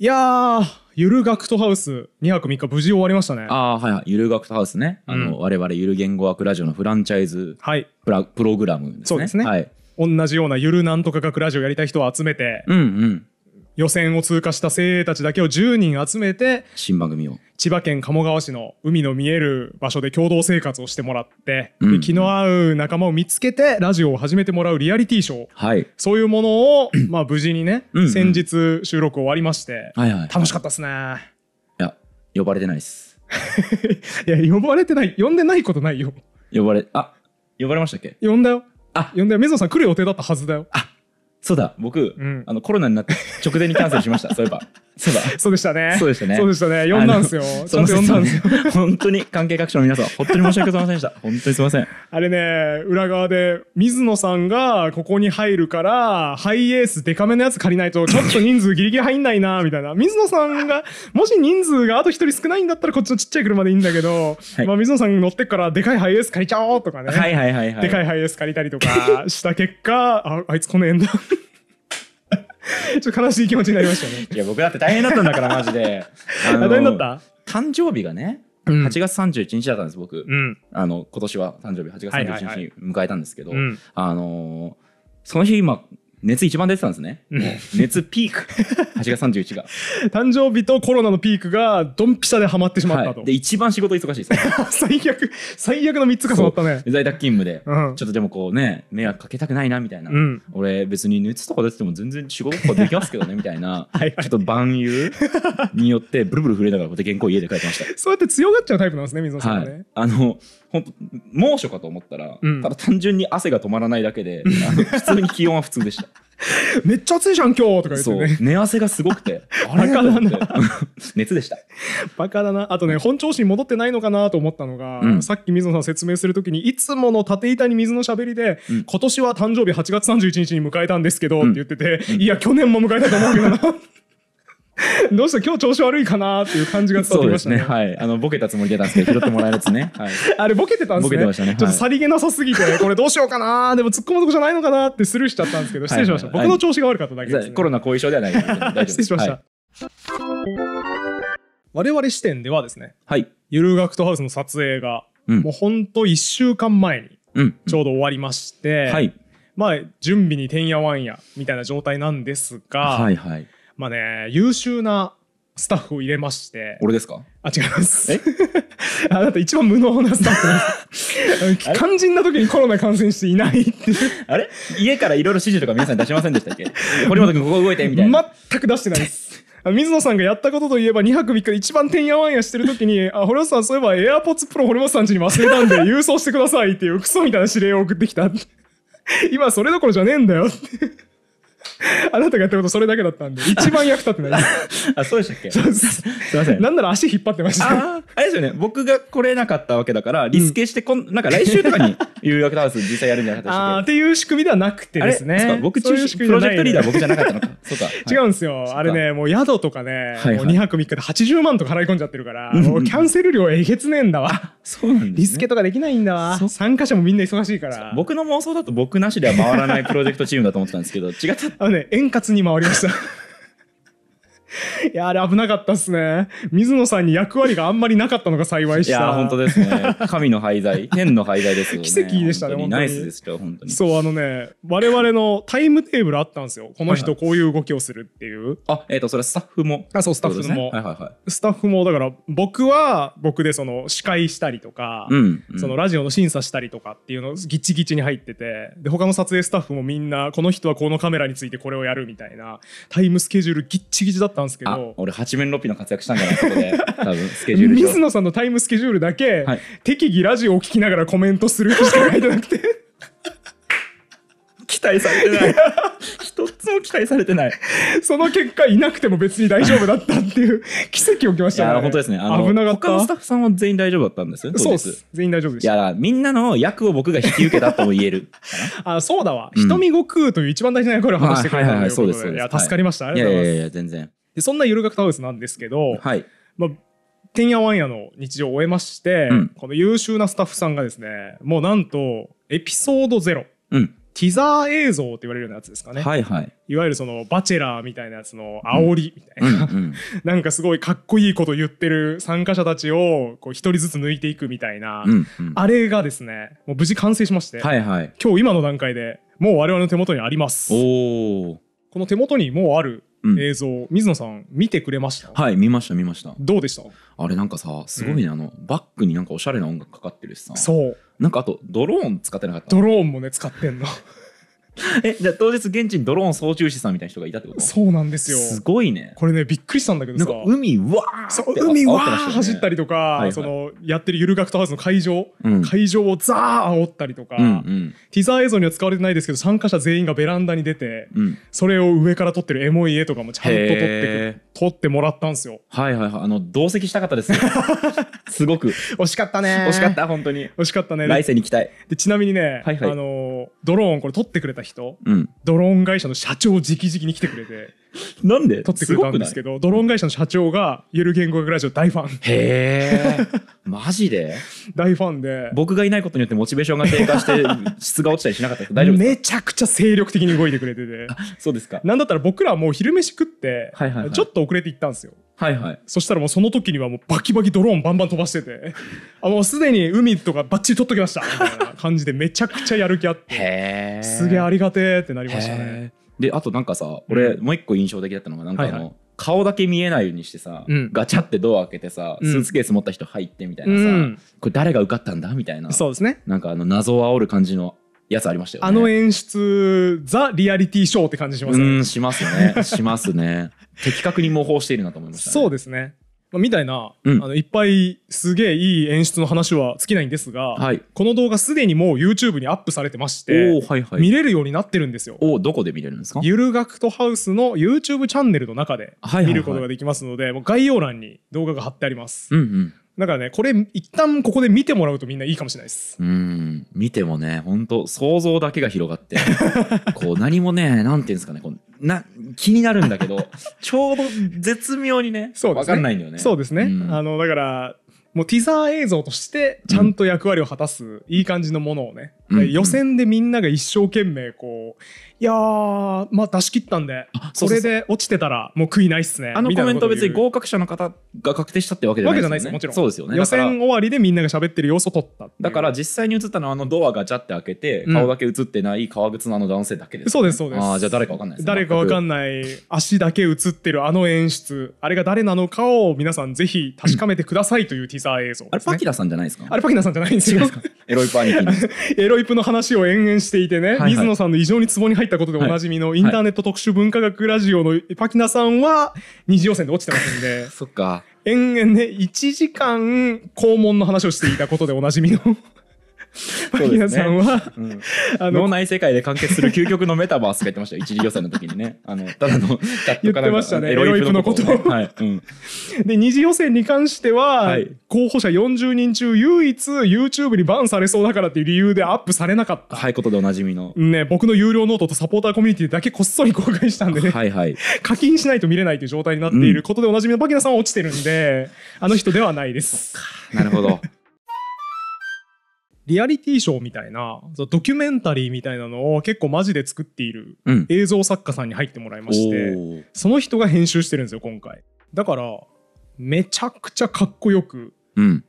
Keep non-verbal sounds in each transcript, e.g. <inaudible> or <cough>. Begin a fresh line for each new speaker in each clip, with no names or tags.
いやー、ゆる学徒ハウス2泊3日無事終わりましたね。あ
あ、はいはい。ゆる学徒ハウスね。あの、うん我々ゆる言語学ラジオのフランチャイズはい。プラプログラムですね。そうですねはい。同じようなゆるな
んとか学ラジオやりたい人を集めて、
うんうん。
予選を通過した精鋭たちだけを10人集めて
新番組を
千葉県鴨川市の海の見える場所で共同生活をしてもらって、うん、気の合う仲間を見つけてラジオを始めてもらうリアリティショー、はい、そういうものを、<clears throat> まあ、無事にね、先日収録終わりまして、はい楽しかったっすね
いや呼ばれてないっす
<laughs> いや呼ばれてない呼んでないことない
よ呼ばれあ呼ばれましたっけ
呼んだよあ呼んだよ水野さん来る予定だったはずだよあ
そうだ僕、うんあのコロナになって直前にキャンセルしましたそういえばそうだ。そうでしたね。そうでしたね。そうでしたね。呼んだんですよ。ちゃんと呼んだんですよ。本当に関係各所の皆さん、本当に申し訳ございませんでした。<laughs> 本当にすいません。
あれね、裏側で、水野さんがここに入るから、ハイエースデカめのやつ借りないと、ちょっと人数ギリギリ入んないな、みたいな。水野さんが、もし人数があと一人少ないんだったら、こっちのちっちゃい車でいいんだけど、はい、まあ水野さん乗ってっから、でかいハイエース借りちゃおうとかね。はいはいはいはい。でかいハイエース借りたりとかした結果、あ、あいつこのンだ。
<laughs> ちょっと悲しい気持ちになりましたね。いや、僕だって大変だったんだから、マジで。
<laughs> 大変だっ
た誕生日がね、うん、8月31日だったんです、僕。うん、あの、今年は誕生日8月31日に迎えたんですけど、あのその日、今、熱一番出てたんですね。熱ピーク。8 <laughs> 月31が。
誕生日とコロナ
のピークがドンピシャではまってしまったと。はい、で、一番仕事忙しいです、ね、
<laughs> 最悪、最悪の3つがそったね。
在宅勤務で、うん、ちょっとでもこうね、迷惑かけたくないなみたいな。うん、俺、別に熱とか出てても全然仕事とかできますけどね <laughs> みたいな。はいはい、ちょっと万有によってブルブル震えながら、こうやって原稿家で書いてました。そ
うやって強がっちゃうタイプなんですね、水野さんはね、はい。
あの、本当猛暑かと思ったら、うんただ単純に汗が止まらないだけで、あの <laughs> 普通に気温は普通でした。
めっちゃ暑いじゃん今日とか言ってうね。、
寝汗がすごくて、<laughs> あれバカだな <laughs> 熱でした。
バカだな。あとね、本調子に戻ってないのかなと思ったのが、うんさっき水野さん説明するときに、いつもの縦板に水のしゃべりで、うん今年は誕生日8月31日に迎えたんですけど、って言ってて、いや、去年も迎えたと思うけどな。<laughs> どうした今日調子悪い
かなっていう感じが伝わってきましたね。ねはい。あの、ボケたつもりでたんですけど、拾ってもらえるやつね。はい、
あれ、ボケてたんですね。ボケてましたね。ちょっとさりげなさすぎて、これどうしようかなでも突っ込むとこじゃないのかなってスルーしちゃったんですけど、失礼しました。はいはい、僕の調子が悪かっただけです、ね、コ
ロナ後遺症ではない失礼しました。はい、
我々視点ではですね、はい。ゆるくとハウスの撮影が、うん、もうほんと1週間前に、ちょうど終わりまして、うんうん、はい。まあ、準備にてんやわんやみたいな状態なんですが、はいはい。まあね、優秀なスタッフを入れまし
て。俺ですか
あ、違います。え
<laughs> あなた一番無能
なスタッフ <laughs> 肝心な時にコロナ感染していないって
<laughs> あれ家からいろいろ指示とか皆さん出しませんでしたっけ堀本んここ動いてみたいな。全く出してないです。水野さんがやったことといえば
2泊3日で一番てんやわんやしてる時に「あ堀本さんそういえば AirPods Pro 堀本さんちに忘れたんで郵送してください」っていうクソみたいな指令を送ってきた今それどころじゃねえんだよって <laughs> あなたがやったことそれだけだったんで、
<laughs> 一番役立ってない。あ、そうでしたっけすいません。なんなら足引っ張ってました。ああれですよね。僕が来れなかったわけだから、リスケしてこん、なんか来週とかに有楽ダンス実際やるんじゃな形
で。ああ、っていう仕組みではなくてですね。僕中心、プロジェクトリーダー僕じゃなかったのか。<laughs> そうか。違うんですよ。あれね、もう宿とかね、もう2泊3日で80万とか払い込んじゃってるから、もうキャンセル料えげつねえんだわ。そうなんリスケとかできないんだわ。参加者もみんな忙しいから。
僕の妄想だと僕なしでは回らないプロジェクトチームだと思ってたんですけど、違っ
た。あのね、円滑に回りました。<laughs> いや、あれ危なかったっすね。水野さんに役割があんまりなかったのが幸いした。いや、本当ですね。
神の廃材、<laughs> 天の廃材です、ね、奇跡でしたね、本当に。ナイスですよ、本当に。
そう、あのね、我々のタイムテーブルあったんですよ。この人こういう動きをするっていう。はいはい、あ、えっ、ー、と、それスタッフも。あ、そう、スタッフも。ね、はいはいはい。スタッフも、だから僕は僕でその司会したりとか、うんうん、そのラジオの審査したりとかっていうのをギチギチに入ってて、で、他の撮影スタッフもみんな、この人はこのカメラについてこれをやるみたいな、タイムスケジュールギッチギチだったんですけど
俺8面六匹の活躍
したんじゃないこね。で
<laughs> 多分スケジュール水野
さんのタイムスケジュールだけ、はい、適宜ラジオを聞きながらコメントするしか書いてなくて期待されてない一つも期待されてないその結果いなくても別に大丈夫だったっていう奇跡起きましたねいや本当ですねあの危なかった他のスタッ
フさんは全員大丈夫だったんですよねそうです全員大丈夫でしたいやみんなの役を僕が引き受けたとも言える <laughs> あそうだわ、
うん、瞳悟空という一番大事な役を話してくれたんだよ、はいはい、いや助かりました、はい、いやいやいや全然でそんなゆる学タハウスなんですけど、はい、まあ、てんやわんやの日常を終えまして、うん、この優秀なスタッフさんがですねもうなんとエピソードゼうん、ティザー映像って言われるようなやつですかね、はいはい、いわゆるそのバチェラーみたいなやつの煽りみたいな、ん、<laughs> かすごいかっこいいこと言ってる参加者たちをこう一人ずつ抜いていくみたいな、うんうん、あれがですねもう無事完成しまして、はいはい、今日今の段階でもう我々の手元にあります。おこの手元にもうある映像、うん、水野さん
見てくれましたはい見ました見ましたどうでしたあれなんかさすごいね、うん、あのバックになんかおしゃれな音楽かかってるしさそうなんかあとドローン使ってなかったドローンもね使ってんの <laughs> えじゃあ当日現地にドローン操縦士さんみたいな人がいたってことそうなんですよすごいねこれねびっくりしたんだけどさ海わ
ーそう海わー、ね、走ったりとか、はいはい、そのやってるゆるガクトハウスの会場、うん、会場をザー煽ったりとか、うんうん、ティザー映像には使われてないですけど参加者全員がベランダに出て、うん、それを上から撮ってるエモい絵とかもちゃんと撮って撮ってもらったんですよはいは
いはいあの同席したかったです <laughs> すごく惜しかったね惜しかった本当に惜しかったね来世に行きたいでちなみにね、はいはい、あのドロー
ンこれ撮ってくれた人、うん、ドローン会社の社長直々に来てくれて。<laughs> なんで撮ってくれたんですけどドローン会社の社長が「ゆ
る言語学ラジオ」大ファンへえマジで
大ファンで
僕がいないことによってモチベーションが低下して <laughs> 質が落ちたりしなかった大丈夫
めちゃくちゃ精力的に動いてくれててそうですかなんだったら僕らはもう昼飯食って、はいはい、ちょっと遅れて行ったんですよはいはい、そしたらもうその時にはもうバキバキドローンバンバン飛ばしててあもうすでに海とかばっちり撮っときま
したみたいな感じでめちゃくちゃやる気あってすげえあ
りがてえってなりましたね。
であとなんかさ俺もう一個印象的だったのがなんかあの、はいはい、顔だけ見えないようにしてさ、うん、ガチャってドア開けてさ、うん、スーツケース持った人入ってみたいなさ、うん、これ誰が受かったんだみたいなそうですねなんかあの謎を煽る感じのやつありましたよ、ね、あ
の演出ザ・リアリティショーって感じしますね
しますねしますね的確に模倣しているなと思い
ました、ね、そうですねみたいな、うん、あのいっぱいすげえいい演出の話は尽きないんですが、はい、この動画すでにもう YouTube にアップされてまして、はいはい、見れるようになってるんですよ。おどこで見れるんですかゆる学徒ハウスの YouTube チャンネルの中で見ることができますので、もう概要欄に動画が貼ってあります。うんうん、だからねこれ一旦ここで見てもらうとみんないいかもしれないです
うん見てもね本当想像だけが広がって <laughs> こう何もねなんていうんですかねこうな気になるんだけどちょうど絶妙にねそうねかんないんだよねそ
うですね、うん、あのだからもうティザー映像としてちゃんと役割を果たすいい感じのものをね、うん、予選でみんなが一生懸命こういやー、まあ出し切ったんで、それで落ちてたらもう悔いないっすね。あのコメント別に合格者の方
が確定したってわけじゃないですよ、ね、もちろん。そうですよね。予選
終わりでみんなが喋ってる様子を取ったっ。だか
ら実際に映ったのはあのドアがジャって開けて、顔だけ映ってない革靴のあの男性だけです、ねうん、そうです、そうです。ああ、じゃあ誰かわかんないです、ね、誰かわかん
ない、足だけ映ってるあの演出、あれが誰なのかを皆さんぜひ確かめてくださいというティザー映像、あれパキラさんじゃないですかあれパキラさんじゃないんですよ。<laughs> <laughs> エロイプエロイプの話を延々していてね、はいはい、水野さんの異常にツボに入ったったことでおなじみのインターネット特殊文化学ラジオのパキナさんは二次予選で落ちてますんで。<laughs> そっか。延々ね、1時間肛門の話をしていたことでおなじみの
パン屋さんは、うん、あの脳内世界で完結する究極のメタバースが言ってました一次予選の時にね <laughs> あのただの言ってましたねエロイプのことはいうん、
<laughs> で二次予選に関しては、はい、候補者40人中唯一 YouTube にバンされそうだからっていう理由でアップされなかっ
たはいことでおなじみの
ね僕の有料ノートとサポーターコミュニティだけこっ
そり公開したんでね、はいはい、
課金しないと見れないという状態になっていることでおなじみのパキナさんは落ちてるんで、あの人ではないですなるほどリアリティショーみたいなドキュメンタリーみたいなのを結構マジで作っている映像作家さんに入ってもらいまして、うん、その人が編集してるんですよ今回だからめちゃくちゃかっこよ
く、うん、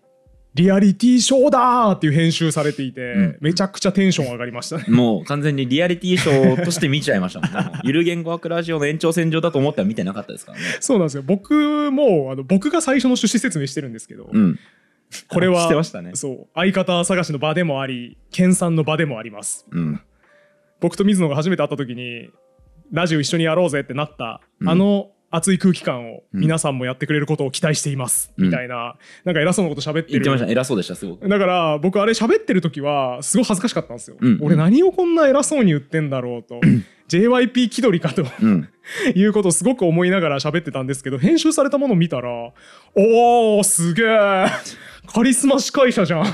リアリティショーだっていう編集されていて、うん、
めちゃくちゃテンション上がりましたね <laughs> もう完全にリアリティショーとして見ちゃいましたもんね <laughs> ゆる言語学ラジオの延長線上だと思っては見てなかったですからね
そうなんですよ僕もあの僕が最初の趣旨説明してるんですけど、
うん <laughs> これは、ね、そう相方探しの場で
もあり研鑽の場でもあります、うん、僕と水野が初めて会った時にラジオ一緒にやろうぜってなった、うん、あの熱い空気感を皆さんもやってくれることを期待しています、みたいな、なんか偉そうなこと喋ってる言ってました偉そうでしたすごくだから僕あれ喋ってる時はすごい恥ずかしかったんですよ、うん、俺何をこんな偉そうに言ってんだろうと JYP <coughs> 気取りかと、うん、<laughs> いうことをすごく思いながら喋ってたんですけど編集されたもの見たらおおすげえカリスマ司会者じゃん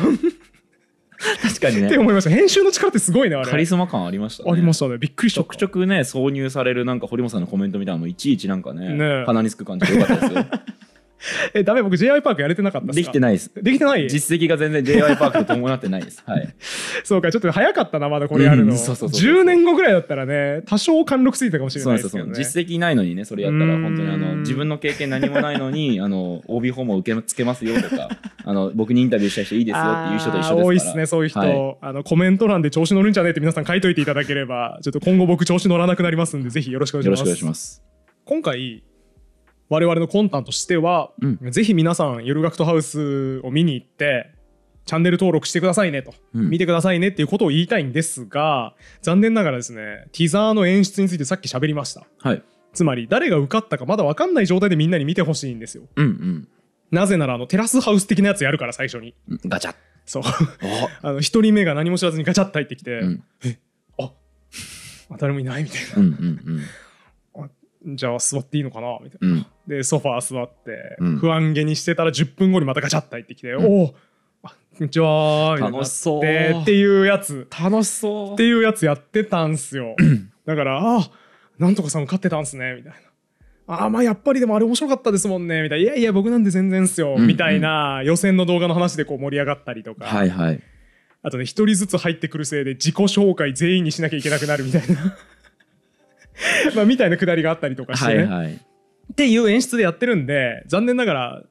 <laughs> 確かにね。って思いま
した。編集の力ってすごいね、あれ。カリ
スマ感ありましたね。ありましたね。びっくりした。ちょくちょくね、挿入されるなんか堀本さんのコメントみたいなのいちいちなんかね、ね鼻につく感じでよかったですよ。
<laughs> え、ダメ、僕 j i パークやれてなかったできてないです。
できてない実績が全然 j i パークと伴ってないです。<laughs> は
い。そうか、ちょっと早かったな、まだこれやるの。うん、そうそうそう10年後ぐらいだったらね、多少貫禄ついたかもしれないですけど、ね、そうそう
そう実績ないのにね、それやったら、本当にあの、自分の経験何もないのに、<laughs> あの、OB 訪問受け付けますよとか、あの、僕にインタビューした人いいですよっていう人と一緒です多いっすね、そういう人、はい、あの、
コメント欄で調子乗るんじゃねえって皆さん書いといていただければ、ちょっと今後僕調子乗らなくなりますんで、ぜひよろしくお願いします。よろしくお願いします。今回我々の魂胆としては、うん、ぜひ皆さんゆる学徒ハウスを見に行ってチャンネル登録してくださいねと、うん、見てくださいねっていうことを言いたいんですが残念ながらですねティザーの演出についてさっき喋りました、はい、つまり誰が受かったかまだ分かんない状態でみんなに見てほしいんですよ、うんうん、なぜならあのテラスハウス的なやつやるから最初にガチャそう <laughs> あの1人目が何も知らずにガチャっと入ってきて、うん、
えあ
誰もいないみたいな、うんうんうん、じゃあ座っていいのかなみたいな、うんでソファー座って不安げにしてたら10分後にまたガチャッと入ってきて「うん、おおこんにちは」楽しそうっていうやつ楽しそうっていうやつやってたんすよ <clears throat> だから「あなんとかさん受かってたんすね」みたいな「あまあやっぱりでもあれ面白かったですもんね」みたいな「いやいや僕なんて全然っすよ」うんうん、みたいな予選の動画の話でこう盛り上がったりとか。はいはいあとね、一人ずつ入ってくるせいで自己紹介全員にしなきゃいけなくなるみたいな <laughs> まあ、みたいなくだりがあったりとかしてね。はいはい、っていう演出でやってるんで残念ながら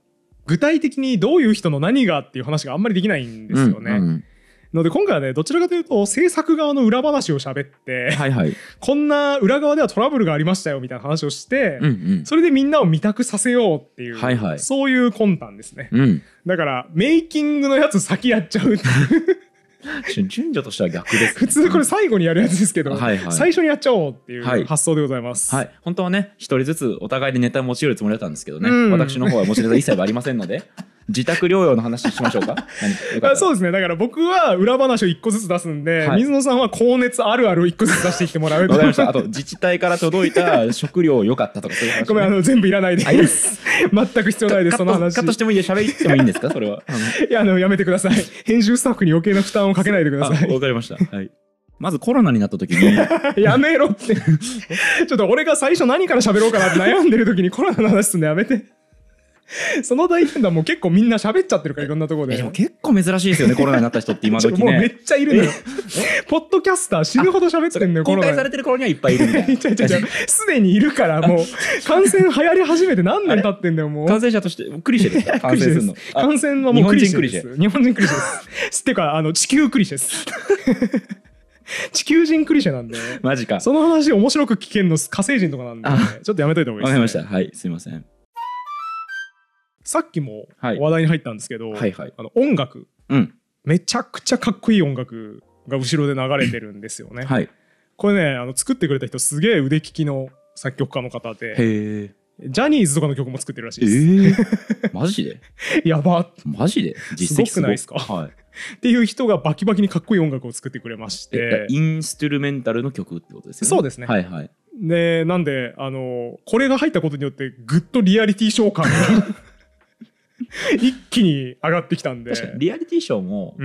具体的にどういう人の何がっていう話があんまりできないんですよね。うんうんので今回はねどちらかというと制作側の裏話を喋って、はいはい、こんな裏側ではトラブルがありましたよみたいな話をして、うんうん、それでみんなを見たくさせようっていう、はいはい、そういう魂胆ですね、うん、だからメイキングのやつ先やっちゃうう
<laughs> 順序としては逆です、ね、普
通これ最後にやるやつですけど、はいはい、最初にやっちゃおうっていう
発想でございます、はい、はい、本当はね一人ずつお互いでネタ持ち寄るつもりだったんですけどね、私の方は持ちネタ一切ありませんので自宅療養の話しましょうか <laughs> かそうですねだから僕は裏
話を1個ずつ出すんで、はい、水野さんは高熱あるあるを1個ずつ出してきてもらうわかりましたあと
自治体から届いた食料良かったとかそういう話、ね、ご
めんあの全部いらないで
す全く必要ないですその話カットしてもいいで喋ってもいいんですかそれは
<laughs> いやあのやめてください編集スタッフに余計な負担をかけないでくださいわ
かりましたはいまずコロナになった時に
<laughs> やめろってちょっと俺が最初何から喋ろうかなって悩んでる時にコロナの話すんのやめて <laughs> その大変だ、も結構みんな喋っちゃってるからいろんなところで。でも結構珍しいですよね、<laughs> コロナになった人って今時ね。もうめっちゃいるのよ。ポッドキャスター死ぬほど喋ってんのよ、公開され
てる頃にはいっぱいいる
<laughs> すでにいるからもう感染流行り始めて何年経ってんだよ、もう。感染者として、クリシェですか感染するの。感染はもうクリシェです。日本人クリシェです。っていうか、あの、地球クリシェです。地球人クリシェなんで、マジか。その話面白く聞けんの火星人とかなんで、ちょっとやめといて方いいです、ね。わかりました。
はい、すいません。
さっきも話題に入ったんですけど、はいはいはい、あの音楽、うん、めちゃくちゃかっこいい音楽が後ろで流れてるんですよね。はい、これねあの作ってくれた人すげえ腕利きの作曲家の方でジャニーズとかの曲も作ってるらしいです。
えー、<laughs> マジでやばマジで実績すごくないですか、はい、
っていう人がバキバキにかっこいい音楽を作ってくれましてイ
ンストゥルメンタルの曲ってことですよねそうですねはいはい
でなんであのこれが入ったことによってぐっとリアリティ召喚が <laughs> 一気
に上がってきたんで確かにリアリティショーも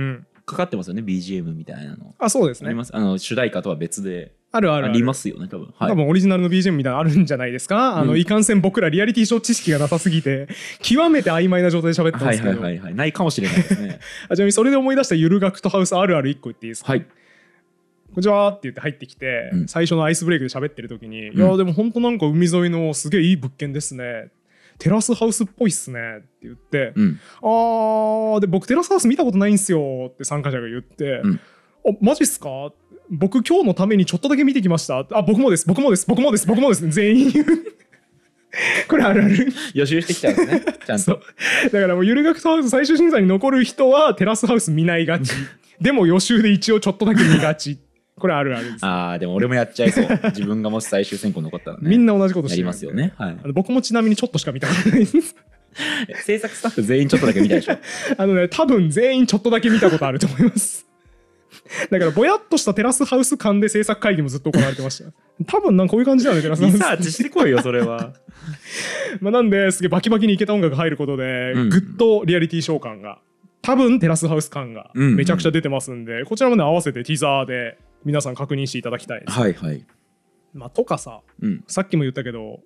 かかってますよね、BGM みたいなのあそうですあねりますあの主題歌とは別であるああるあるりますよね多分はい多分オリ
ジナルの BGM みたいなのあるんじゃないですか、あのいかんせん僕らリアリティショー知識がなさすぎて <laughs> 極めて曖昧な状態で喋ったんですけはど、いはいはいないかもしれないですね <laughs> あちなみにそれで思い出したゆるくとハウスあるある1個言っていいですか、はいこんにちはって言って入ってきて、最初のアイスブレイクで喋ってる時に、いやでも本当なんか海沿いのすげえいい物件ですねテラスハウスっぽいっすねって言って、うん、あーで僕テラスハウス見たことないんすよって参加者が言って、うん、あマジっすか僕今日のためにちょっとだけ見てきましたあ僕もです僕もです僕もです僕もです全員 <laughs>
これあるある予習してきたんですねちゃんと
だからもうゆる学ハウス最終審査に残る人はテラスハウス見ないがち <laughs> でも予習で一応ちょっとだけ見がちこれあるあるで
す、ああでも俺もやっちゃいそう <laughs> 自分がもし最終選考残ったらねみんな同じことしてやりますよね、は
い、あの僕もちなみにちょっとしか見たことないです
制作スタッフ全員ちょっとだけ見たでしょ
<laughs> あのね多分全員ちょっとだけ見たことあると思いますだからぼやっとしたテラスハウス間で制作会議もずっと行われてました多分なんかこういう感じだよねテラスハウスリサーチしてこいよそれは <laughs> まあなんですげえバキバキにいけた音楽入ることで、うん、ぐっとリアリティ召喚が多分テラスハウス感がめちゃくちゃ出てますんで、うんうん、こちらもね合わせてティザーで皆さん確認していただきたいです、はいはい。まあ、とかさ、うん、さっきも言ったけど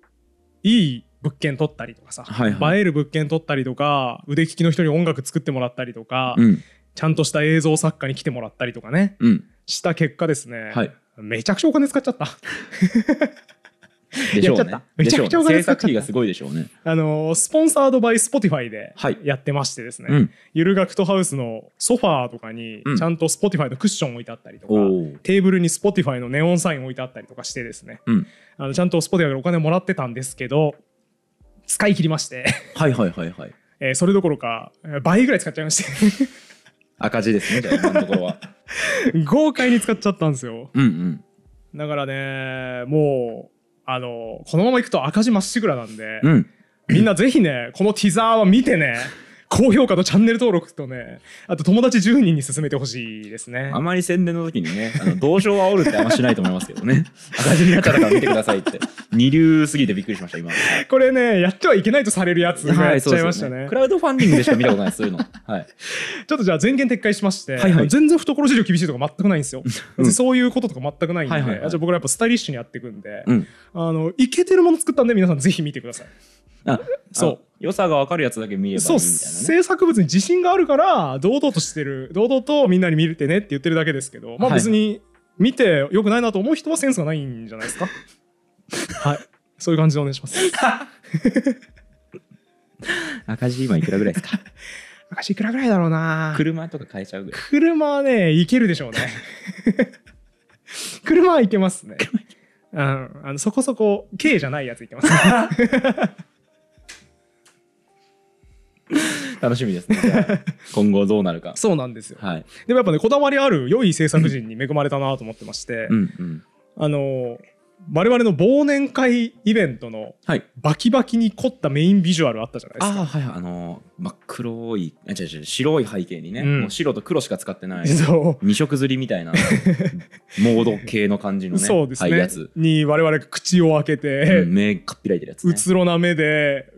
いい物件取ったりとかさ、はいはい、映える物件取ったりとか腕利きの人に音楽作ってもらったりとか、うん、ちゃんとした映像作家に来てもらったりとかね、うん、した結果ですね、はい、めちゃくちゃお金使っちゃった
でしょうね。めちゃくちゃお金使っすごいでしょうね。
あの、スポンサードバイスポティファイでやってましてですね、はいうん、ゆるがくとハウスのソファーとかに、ちゃんとスポティファイのクッション置いてあったりとか、うん、テーブルにスポティファイのネオンサイン置いてあったりとかしてですね、うん、あのちゃんとスポティファイかお金もらってたんですけど、使い切りまして
はいはいはいはい。
えー、それどころか、倍ぐらい使っちゃいまして
赤字ですね、じゃあ今のところは。
<laughs> 豪快に使っちゃったんですよ。うんうん。だからね、もう、あのこのままいくと赤字まっしぐらなんで、うん、みんなぜひねこのティザーは見てね <laughs> 高評価とチャンネル登録とね、あと友達10人に勧めてほしいですね。あまり宣伝の時にね、あ
の同情を煽るってあんましないと思いますけどね。<laughs> 赤字になったから見てくださいって。二流すぎてびっくりしました、今。
これね、やってはいけないとされるやつやっちゃいましたね。はい、ねクラウドファンディングでしか見たことないです、そういうの。はい。ちょっとじゃあ全件撤回しまして、はいはい、全然懐事情厳しいとか全くないんですよ。うん、そういうこととか全くないんで、はいはいはい、じゃあ僕らやっぱスタイリッシュにやっていくんで、うん、あの、いけてるもの作ったんで皆さんぜひ見てください。
あそう良さが分かるやつだけ見えばいいみたいな、ね、制
作物に自信があるから堂々としてる堂々とみんなに見れてねって言ってるだけですけどまあ別に見てよくないなと思う人はセンスがないんじゃないですか <laughs> はいそういう感じでお願いします <laughs> 赤字今
いくらぐらいですか <laughs> 赤字
いくらぐらいだろうな車とか買えちゃうぐらい車はねいけるでしょうね車はいけますねうん、あのそこそこ K じゃないやついけます、
<laughs> 楽しみですね。<laughs> 今後どうなるか。
そうなんですよ。はい、でもやっぱね、こだわりある良い制作陣に恵まれたなと思ってまして、うんうん、あの、我々の忘
年会イベントのバキバキに凝ったメインビジュアルあったじゃないですか。あ,、はいはい、あの真っ黒いあ違う違う白い背景にね、うん、もう白と黒しか使ってない二色刷りみたいな <laughs> モード系の感じのねそうですね、はい、やつ
に我々口を開けて、うん、
目かっぴらいてるやつ、ね、
うつろな目で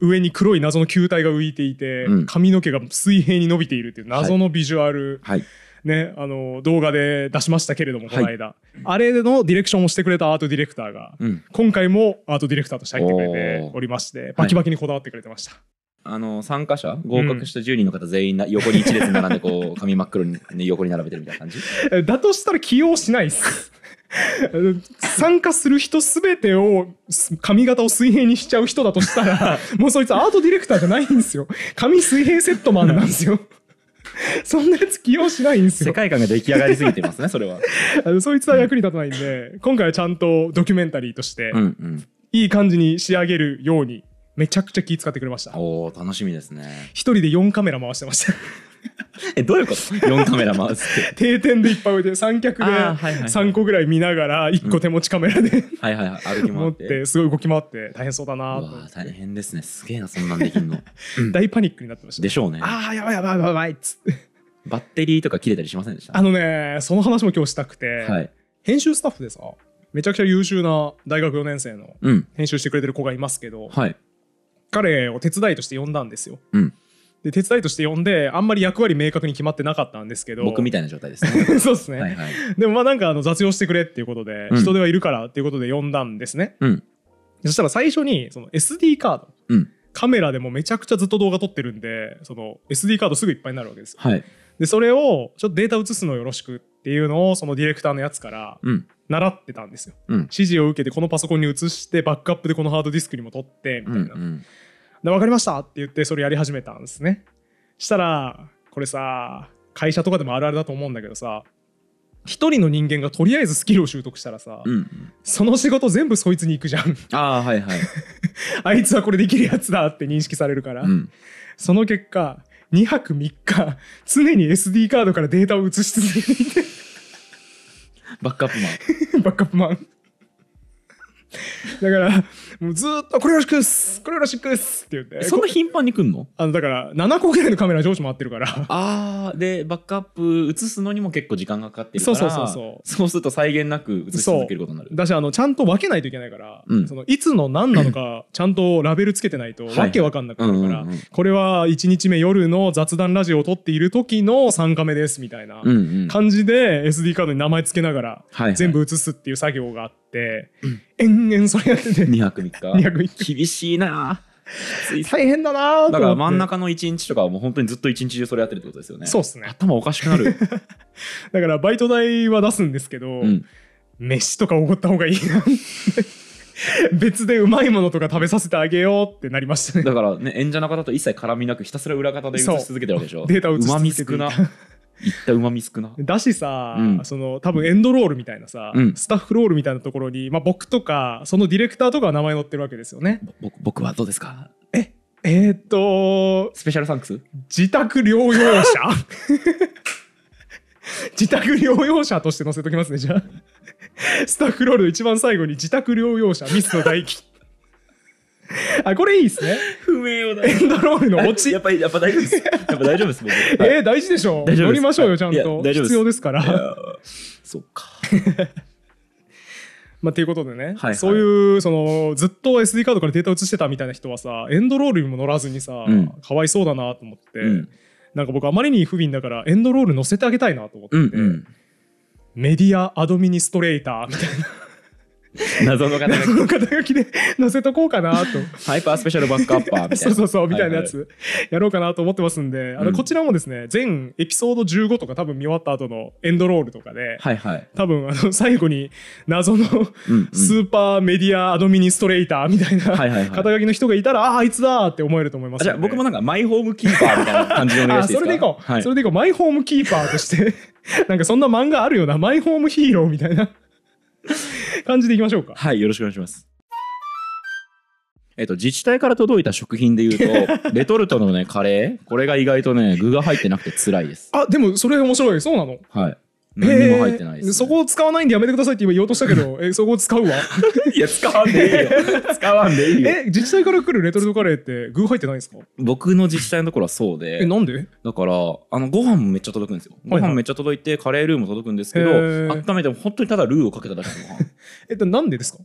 上に黒い謎の球体が浮いていて、うん、髪の毛が水平に伸びているという謎のビジュアル、はい、ね、あの動画で出しましたけれども、この間あれのディレクションをしてくれたアートディレクターが、うん、今回もアートディレクターとして入ってくれておりましてバキバキにこだわってくれてました。はい
あの参加者合格した10人の方全員な、うん、横に一列並んでこう髪真っ黒に、ね、横に並べてるみたいな感じ
<laughs> だとしたら起用しないっす <laughs> 参加する人すべてを髪型を水平にしちゃう人だとしたら <laughs> もうそいつアートディレクターじゃないんですよ髪水平セットマンなんですよ <laughs> そんなやつ起用しないんですよ。世界観が出来上がりすぎてますね、それは。そいつは役に立たないんで、うん、今回はちゃんとドキュメンタリーとして、いい感じに仕上げるように、めちゃくちゃ気使ってくれました。おお楽しみですね。一人で4カメラ回してました。
<laughs> え、どういうこと ?4 カメラ回すって。
定点でいっぱい置いて、三脚で3個ぐらい見ながら、1個手持ちカメラで
はいはいはい、持って。すごい動き回って、大変そうだなとわ大変ですね。すげえな、そんなんできんの。<laughs> 大パニックになってました。でしょうね。
ああ、やばいやばいやばいやばいっつ
って。バッテリーとか切れたりしませんでしたあの
ね、その話も今日したくて、はい。編集スタッフでさ、めちゃくちゃ優秀な大学4年生のうん。編集してくれてる子がいますけど、はい。彼を手伝いとして呼んだんですよ。うん。で手伝いとして呼んであんまり役割明確に決まってなかったんですけど僕みたいな状態ですね <laughs> そうですね、はいはい、でもまあなんかあの雑用してくれっていうことで、うん、人手はいるからっていうことで呼んだんですね、うん、そしたら最初にその SD カード、うん、カメラでもめちゃくちゃずっと動画撮ってるんでその SD カードすぐいっぱいになるわけです、はい、でそれをちょっとデータ移すのよろしくっていうのをそのディレクターのやつから習ってたんですよ、指示を受けてこのパソコンに移してバックアップでこのハードディスクにも取ってみたいな、うんうんわかりましたって言ってそれやり始めたんですねしたらこれさ会社とかでもあるあるだと思うんだけどさ一人の人間がとりあえずスキルを習得したらさ、うんその仕事全部そいつに行くじゃん
あ,、はいはい、<laughs>
あいつはこれできるやつだって認識されるから、うん、その結果2泊3日常に SD カードからデータを移し続けていて
バックアップマ
ン <laughs> バックアップマン <laughs> だから、もうずっと、これよろしくっすこれよろしくっすって言って。そんな頻繁に来んのあの、だから、7個ぐらいのカメラ上司回ってるから。ああ、で、バックアップ映すのにも結構時
間がかかってるから。そうそうそうそう。そうすると際限なく映し続けることになる。
だし、あの、ちゃんと分けないといけないから、うん、その、いつの何なのか、<laughs> ちゃんとラベルつけてないと、わけわかんなくなるから、これは1日目夜の雑談ラジオを撮っている時の3カメです、みたいな感じで、SD カードに名前つけながら、全部映すっていう作業があって、、うん、延々
それやってて2泊3日2泊3日厳しいな
大変だなだから真ん中
の1日とかはもう本当にずっと一日中それやってるってことですよねそうっすね頭おかしくなる <laughs>
だからバイト代は出すんですけど、うん、飯とかおごった方がいいな
<laughs> 別でうまいものとか食べさせてあげようってなりましたねだからね演者の方と一切絡みなくひたすら裏方で映し続けてるわけでしょデータ映し続けてうまみ少ないったうまみ少な。だし
さ、うん、その多分エンドロールみたいなさ、うん、スタッフロールみたいなところに、まあ、僕とかそのディレクターとかは名前載ってるわけですよね。僕
僕はどうですか
ええー、っとスペシャルサンクス自宅療養者 <laughs> 自宅療養者として載せときますねじゃあスタッフロールの一番最後に自宅療養者ミスの大吉 <laughs> あ、これいいですね。不明をだ。エンドロールの落ち。やっぱり、やっぱ大丈夫です。やっぱ大丈夫です、僕。<laughs> えー、大事でしょう。乗りましょうよ、ちゃんと。必要ですから。
そっか。<laughs>
まあ、ということでね、はいはい、そういうそのずっと SD カードからデータ移してたみたいな人はさエンドロールにも乗らずにさ、うん、かわいそうだなと思って、うん、なんか僕あまりに不憫だからエンドロール乗せてあげたいなと思って、うんうん、メディアアドミニストレーターみたいな
<laughs> 謎の肩書き。
肩書きで載せとこうかなと。
ハイパースペシャルバックアッパーみたいな。そうそうそう、みたいなやつ、
やろうかなと思ってますんで、あの、こちらもですね、全エピソード15とか多分見終わった後のエンドロールとかで、はいはい。多分、あの、最後に謎のスーパーメディアアドミニストレーターみたいな、肩書きの人がいたら、ああ、あいつだって思えると思います、じゃあ僕もなんかマイホームキーパーみたいな感じのね。願でそれでいこう。それでいこう。マイホームキーパーとして、<laughs> なんかそん
な漫画あるよな、マイホームヒーローみたいな。<laughs> 感じでいきましょうか。はい、よろしくお願いします。えっと、自治体から届いた食品でいうと <laughs> レトルトのねカレーこれが意外とね具が入ってなくて辛いです
あでもそれ面白いそうなの
はい何も入ってないで
す、ね、そこを使わないんでやめてくださいって今言おうとしたけど、<laughs> えそこを使うわ。
いや、使わんでいいよ。<laughs> 使わんでいいよ。え、自治体から来るレトルトカレーって具入ってないんですか僕の自治体のところはそうで。え、なんでだから、あの、ご飯もめっちゃ届くんですよ。ご飯めっちゃ届いて、カレールーも届くんですけど、温めても本当にただルーをかけただけのご飯。
<laughs> えっと、なんでですか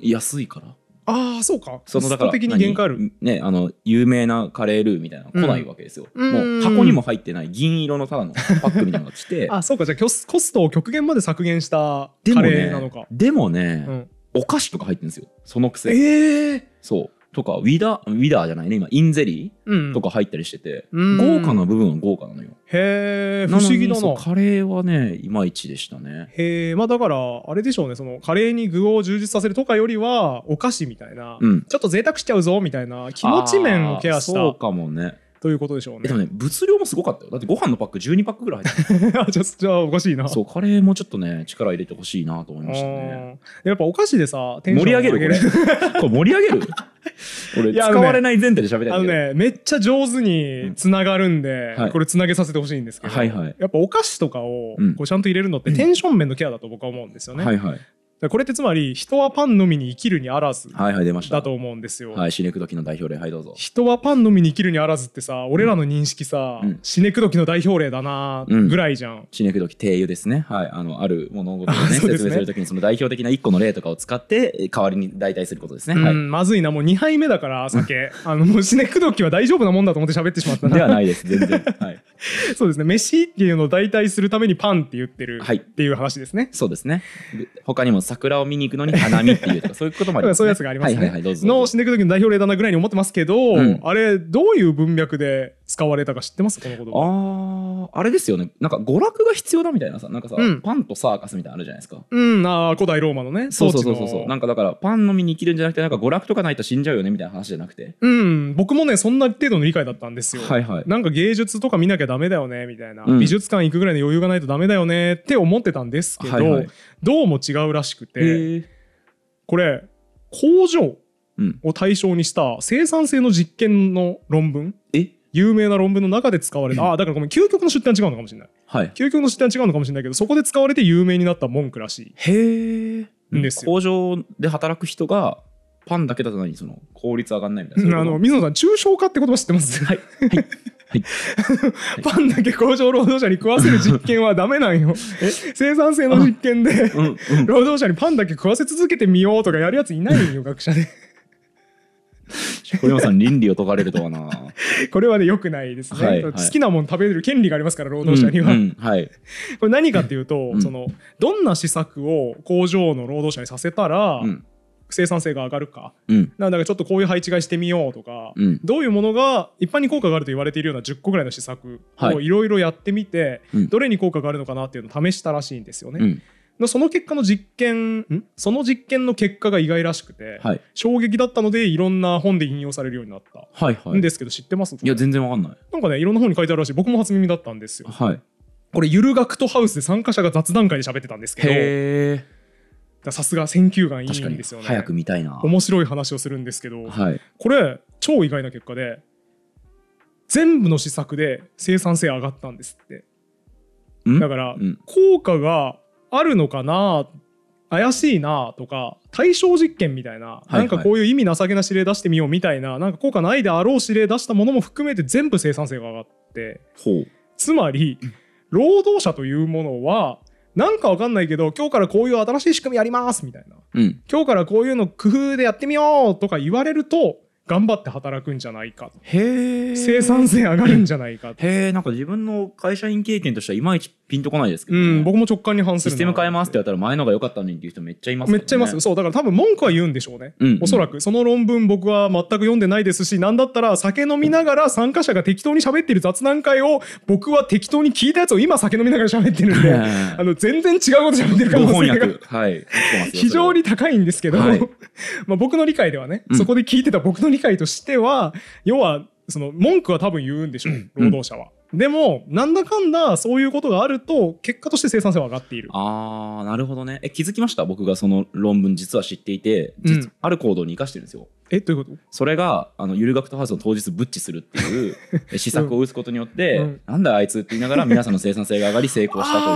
安いから。
ああそうかそのだから的に限界ある
ねあの有名なカレールーみたいなの来ないわけですよ、うん、もう箱にも入ってない銀色のただのパックみたいなのが来て <laughs> あそうかじゃあコストを極限まで削減したカレーなのかでもねでもね、うん、お菓子とか入ってるんですよそのくせええー、そうとかウィダーウィダーじゃないね今インゼリーとか入ったりしてて、豪華な部分は豪華なのよへえ不思議だなカレーはねいまいちでしたね
へえまあだからあれでしょうねそのカレーに具を充実させるとかよりはお菓子みたいな、うん、ちょっと贅沢しちゃうぞみたいな気持ち面をケアしたそうかもねということでしょうね。でもね、
物量もすごかったよ。だってご飯のパック12パックぐらい入ってた。<laughs> じゃあおかしいな。そう、カレーもちょっとね、力入れてほしいなと思い
ましたね。やっぱお菓子でさ、盛り上げるこれ。
これ盛り上げる <laughs> 俺、使われない前提で喋りたあのね、めっちゃ上
手につながるんで、うんこれつなげさせてほしいんですけど、はいはい、やっぱお菓子とかをこうちゃんと入れるのってテンション面のケアだと僕は思うんですよね。うんはいはい、これってつまり人はパンのみに生きるにあらずはいはい出ましただと思うんですよ。は
い死ねく時の代表例はいどうぞ
人はパンのみに生きるにあらずってさ俺らの認識さ、うん、死ねく時の代表例だなぐらいじゃん。うん、
死ねく時定油ですねはいあのある物事をねね、説明する時にその代表的な一個の例とかを使って代わりに代替することですね。はい、
まずいなもう2杯目だから酒 <laughs> あのもう死ねく時は大丈夫なもんだと思って喋ってしまったな。ではないです全然はい。<laughs> そうですね飯っていうのを代替するためにパンって言っ
てる、はい、っていう話ですね。そうですね他にも桜を見に行くのに花見っていうとか <laughs> そういうこともあります、ね、そういうやつがありますね。はいはいはい、どうぞ
の死んでいく時の代表例だなぐらいに思ってますけど、うん、あれどういう文脈
で使われたか知ってますこのあああれですよねなんか娯楽が必要だみたいなさなんかさ、うん、パンとサーカスみたいなあるじゃないですか
うんあ古代ローマのねそうそうそうそうそうなん
かだからパンのみに生きるんじゃなくてなんか娯楽とかないと死んじゃうよねみたいな話じゃなくて
うん僕もねそんな程度の理解だったんですよはいはいなんか芸術とか見なきゃダメだよねみたいな、うん、美術館行くぐらいの余裕がないとダメだよねって思ってたんですけど、はいはい、どうも違うらしくてこれ工場を対象にした生産性の実験の論文え有名な論文の中で使われた、ああ、だからごめん、究極の出典は違うのかもしれない。はい。究極の出典は違うのかもしれないけど、
そこで使われて有名になった文句らしい。へえ。ですよ。工場で働く人が、パンだけだと何その効率上がんないみたいな。
うん、あの、水野さん、抽象化って言葉知ってます、はい、はいはい <laughs> パンだけ工場労働者に食わせる実験はダメなんよ生産性の実験で労働者にパンだけ食わせ続けてみようとかやるやついないよ学者で
小山さん倫理を解かれるとはな <laughs>
これはねよくないですね、はいはい、好きなもの食べる権利がありますから労働者には、うんうんはい、<laughs> これ何かっていうと、うん、そのどんな施策を工場の労働者にさせたら、生産性が上がるか、うん、なんかちょっとこういう配置えしてみようとか、うん、どういうものが一般に効果があると言われているような10個ぐらいの施策をいろいろやってみて、はい、どれに効果があるのかなっていうのを試したらしいんですよね。うん、その結果の実験その実験の結果が意外らしくて、はい、衝撃だったのでいろんな本で引用されるようになった、はいはい、んですけど知ってますいや全然わかんないなんかねいろんな本に書いてあるらしい僕も初耳だったんですよ、はい、これゆる学とハウスで参加者が雑談会で喋ってたんですけどさすが選球眼いいんですよね早
く見たいな面
白い話をするんですけど、はい、これ超意外な結果で全部の施策で生産性上がったんですってだから、効果があるのかな怪しいなとか対象実験みたいな、はいはい、なんかこういう意味情けな指令出してみようみたいななんか効果ないであろう指令出したものも含めて全部生産性が上がってつまり労働者というものはなんかわかんないけど今日からこういう新しい仕組みやりますみたいな、うん、今日からこういうの工夫でやってみようとか言われると頑張って働くんじゃないかへ生産性上がるんじゃ
ないかへえんか自分の会社員経験としてはいまいちピンとこないですけど、ね、うん、僕も直感に反するシステム変えますってやったら前のが良かったのにっていう人めっちゃいます、ね、めっちゃいます
そうだから多分文句は言うんでしょうね、うんうん、おそらくその論文僕は全く読んでないですし何だったら酒飲みながら参加者が適当に喋ってる雑談会を僕は適当に聞いたやつを今酒飲みながら喋ってるんであの全然違うこと喋ってるかもしれない。
はい、非常
に高いんですけど、はい、まあ僕の理解ではね、うん、そこで聞いてた僕の理解としては要はその文句は多分言うんでしょう、労働者は。うんでもなんだかんだそういうことがあると結果として生産
性は上がっているああなるほどねえ気づきました僕がその論文実は知っていて、うん、ある行動に生かしてるんですよえどういうことそれがあのゆるくとハウスの当日ブッチするっていう施 <laughs> 策を打つことによって、うん、なんだあいつって言いながら皆さんの生産性が上がり成功したとい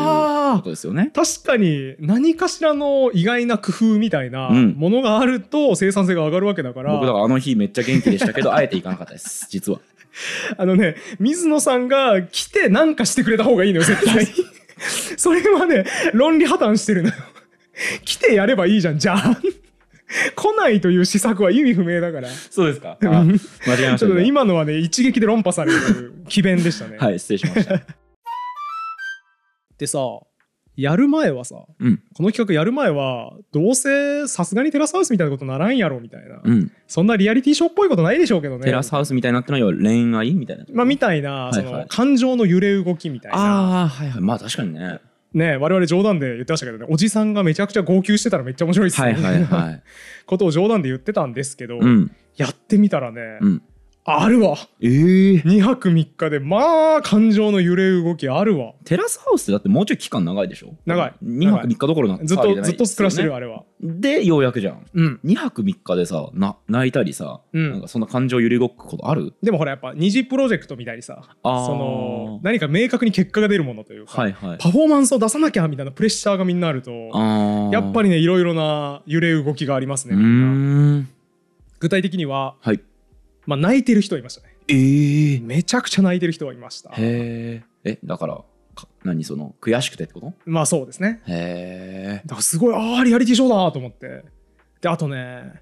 う <laughs> ことですよね確かに何かしらの意外な工夫みたいなものがあると生産性が上がるわけだから、うん、僕だか
らあの日めっちゃ元気でしたけどあえていかなかったです実は
<laughs> あのね、水野さんが来てなんかしてくれた方がいいのよ、絶対 <laughs> それはね、論理破綻してるのよ。<laughs> 来てやればいいじゃん、じゃあ。来ないという施策は意味不明だから。そ
うですか。間違えました、ね、ね。
今のはね、一撃で論破される
奇弁でしたね。はい、失礼しました。
でさ、やる前はさ、うん、この企画やる前はどうせさすがにテラスハウスみたいなことならんやろみたいな、うん、そんなリアリティショーっぽいことないでしょうけどねテラ
スハウスみたいなってのは恋愛みたいな
まあみたいな、はいはい、その感情の揺れ動きみたいな
あはいはいまあ確かにね
ね我々冗談で言ってましたけどねおじさんがめちゃくちゃ号泣してたらめっちゃ面白いっすね、はいはいはい、<laughs> ことを冗談で言ってたんですけど、うん、やってみたらね、うんあるわ
ええー、
2泊3日でまあ感情の揺れ動きあるわ
テラスハウスってだってもうちょい期間長いでしょ長い2泊3日どころなずっとずっと暮らしてるあれはでようやくじゃん、うん、2泊3日でさな泣いたりさ、うん、なんかそんな感情揺れ動くことあるでもほらやっぱ二次プロ
ジェクトみたいにさ
その
何か明確に結果が出るものというか、はいはい、パフォーマンスを出さなきゃみたいなプレッシャーがみんなあるとやっぱりねいろいろな揺れ動きがありますねみんな具体的には、はいまあ、泣いてる人いましたね。えー、めちゃくちゃ泣いてる人はいました。へ
え、だから何その悔しくてってこと
まあそうですね。
へえ。だか
らすごいああリアリティショーだと思って。であとね、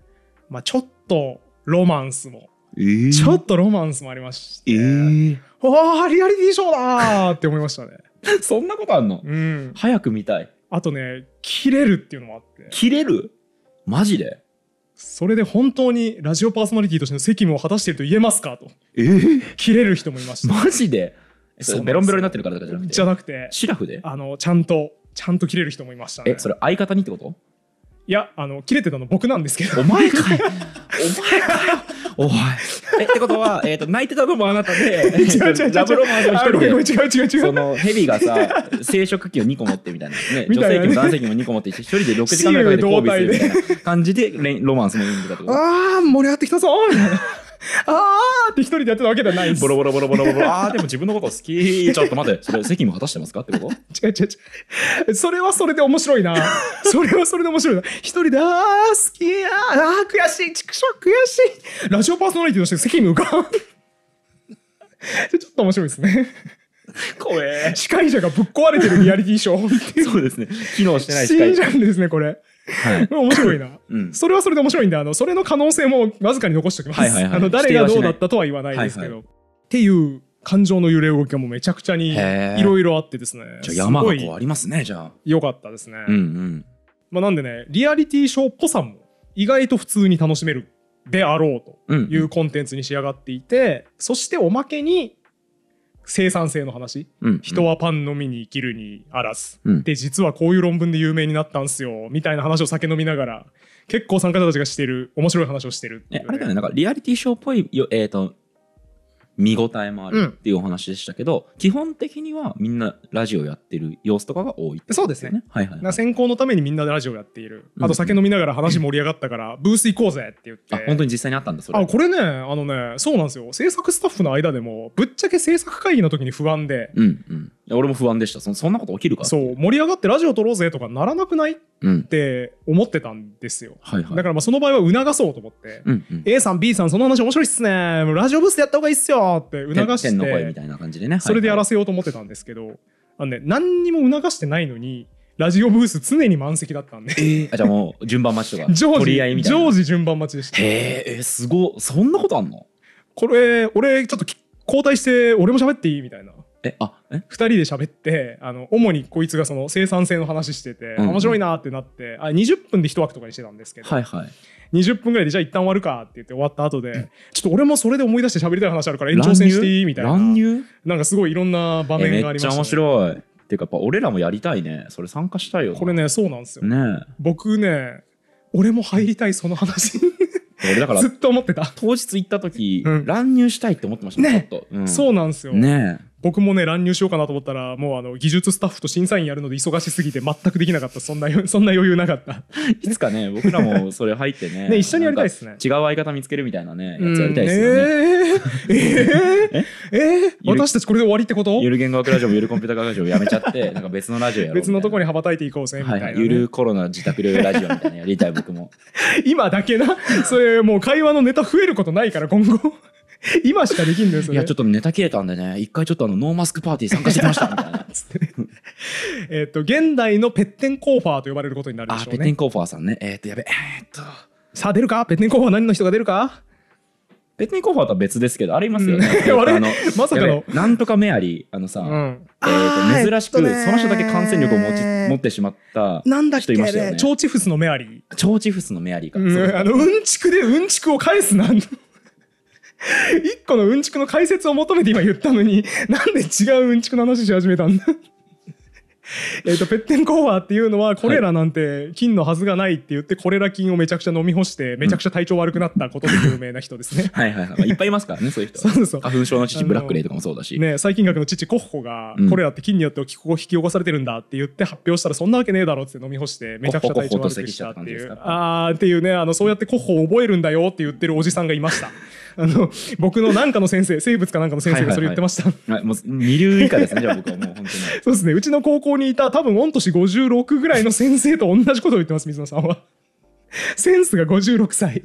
まあ、ちょっとロマンスも、
えー、ちょっ
とロマンスもありまして、えー、あリアリティショーだって思いましたね。<laughs> そんなことあんの、うん、早く見たい。あとね切れるっていうのもあって。切れるマジでそれで本当にラジオパーソナリティとしての責務を果たしていると言えますかと、えー、切れる人もいましたマジでそうベロンベロになってるからとかじゃなくてじゃなくてシラフであのちゃんとちゃんと切れる人もいましたねえそれ相方にってこといやあの切れてたの僕なんですけどお
前か <laughs> お前かよおい。え、ってことは、<laughs> えっ、ー、と、泣いてたのもあなたで、ジャブロマンスの一人で、違う違う違う。その、ヘビがさ、生殖器を2個持ってみたいなね、<laughs> 女性器も男性器も2個持って一人で6時間ぐらいかけて交尾するみたいな感じで、ロマンスも読んでたっと。
ああ、盛り上がってきたぞ <laughs> あーって一人でやってたわけではないです。ボロボロボロボロボロ。<laughs> あー
でも自分のこと好き。ちょっと待って、それ責務果たしてますかってこ
と違う違う違う。それはそれで面白いな。それはそれで面白いな。一人で、あー好きやあー悔しい。畜生悔しい。ラジオパーソナリティとして責務が。<laughs> ちょっと面白いですね。怖え。司会者がぶっ壊れてるリアリティショー。そう
ですね。機能してない司会者。死んじゃうんですね、これ。はい、<laughs>
面白いな、うん、それはそれで面白いんであのそれの可能性もわずかに残しておきます、はいはいはい、<laughs> あの誰がどうだったとは言わないですけど、はいはい、っていう感情の揺れ動きもめちゃくちゃにいろいろあってですねじゃあ山がこうありますねじゃあよかったですね、うんうんまあ、なんでねリアリティショーっぽさも意外と普通に楽しめるであろうというコンテンツに仕上がっていて、うんうん、そしておまけに生産性の話、うんうん、人はパンのみに生きるにあらず、うん、で実はこういう論文で有名になったんすよみたいな話を酒飲みながら結構参加者たちがしてる面白い話をしてる、
ね、あれだよねなんかリアリティショーっぽいよ、えーと見応えもあるっていうお話でしたけど、うん、基本的にはみんなラジオやってる様子とかが多い、ね、そうですね、
はいはい、はい、選考のためにみんなでラジオやっているあと酒
飲みながら話盛り上がったから、ブース
行こうぜって言
って、うん、あ本当に実際にあったんだそれあ
これねあのねそうなんですよ制作スタッフの間でもぶっちゃけ制作会議の時に不安で、
うんうん、俺も不安でしたそそんなこと起きるかそう盛り
上がってラジオ撮ろうぜとかならなくない、うん、って思ってたんですよ、はいはい、だからまあその場合は促そうと思って、うんうん、A さん B さんその話面白いっすねラジオブースでやった方がいいっすよって促して天の声みたいな感じでね、それでやらせようと思ってたんですけど、はいはい、あのね何にも促してないのにラジオブース常に満席だったんで、
えー、あじゃあもう順番待ちとか <laughs> 常時常
時順番待ちでしたへえー、すごそんなことあんのこれ俺ちょっと交代して俺も喋っていいみたいなえあえ2人で喋ってあの主にこいつがその生産性の話してて、うん、面白いなってなってあ20分で1枠とかにしてたんですけど、はい
はい、
20分ぐらいでじゃあ一旦終わるかって言って終わった後でちょっと俺もそれで思い出して喋りたい話あるから延長戦していいみたいな乱入なんかすごいいろんな場面がありました、ね、めっちゃ面
白いっていうかやっぱ俺らもやりたいねそれ参加したいよ
これねそうなんですよ、ね、僕ね俺も入りたいその話
俺だから <laughs> ずっと思ってた当日行った時、うん、乱入したいって思ってましたね、うん、そうなんですよね
僕もね、乱入しようかなと思ったら、もうあの、技術スタッフと審査員やるので忙しすぎて全くできなかった。そんな、<laughs> そんな余裕なかった。いつか
ね、僕らもそれ入ってね。ね、一緒にやりたいですね。違う相方見つけるみたいなね、やつやりたいですよね。え
ー、えー、えー、<laughs> 私た
ちこれで終わりってことゆる言語学ラジオもゆるコンピューター学ラジオやめちゃって、<laughs> なんか別のラジオやろう。別のとこに羽ばたいてい
こうぜ、みたいな、ねはい、ゆる
コロナ自宅療養ラジオみたいなやりたい、僕も。
今だけな、それもう会話のネタ増えることないから、今後。<laughs> 今しかできんのよ、それ。いや、ちょっとネタ切れたんでね、一回ちょっとあの、ノーマスクパーティー参加してきました、みたいな。<laughs> えっと、現代のペッテンコーファーと呼ばれることになるでしょうね。あ、ペッテンコーファーさんね。えー、っと、やべ、えー、っと。さあ、出る
かペッテンコーファー何の人が出るかペッテンコーファーとは別ですけど、ありますよね。<laughs> あれまさかの。なんとかメアリー、あのさ、うんえー、と珍しく、その人だけ感染力を持ち持ってしまったなんだっけ、ね、チョーチフスのメアリー。チョーチフスのメアリーか。うん、あ
の、うんちくでうんちくを返すなん <laughs> 一個のうんちくの解説を求めて今言ったのに、<laughs> なんで違ううんちくの話し始めたんだ <laughs> えっと、ペッテンコーファーっていうのは、コレラなんて菌のはずがないって言って、コレラ菌をめちゃくちゃ飲み干して、めちゃくちゃ体調悪くなったことで有名な人ですね。
はいはいはい。いっぱいいますからね、そういう人。そうそう。花粉症の父、ブラックレイとかもそうだし。ね、
細菌学の父、コッホが、コレラって菌によって引き起こされてるんだって言って発表したら、そんなわけねえだろって飲み干して、めちゃくちゃ体調悪くしたっていう。あーっていうね、あの、そうやってコッホを覚えるんだよって言ってるおじさんがいました。あの僕の何かの先生生物かなんかの先生がそれ言ってまし
た。はい、はいはい、もう二流以下ですねじゃあ僕はもう本当に。
そうですねうちの高校にいた多分御年56ぐらいの先生と同じことを言ってます水野さんは。センスが56歳。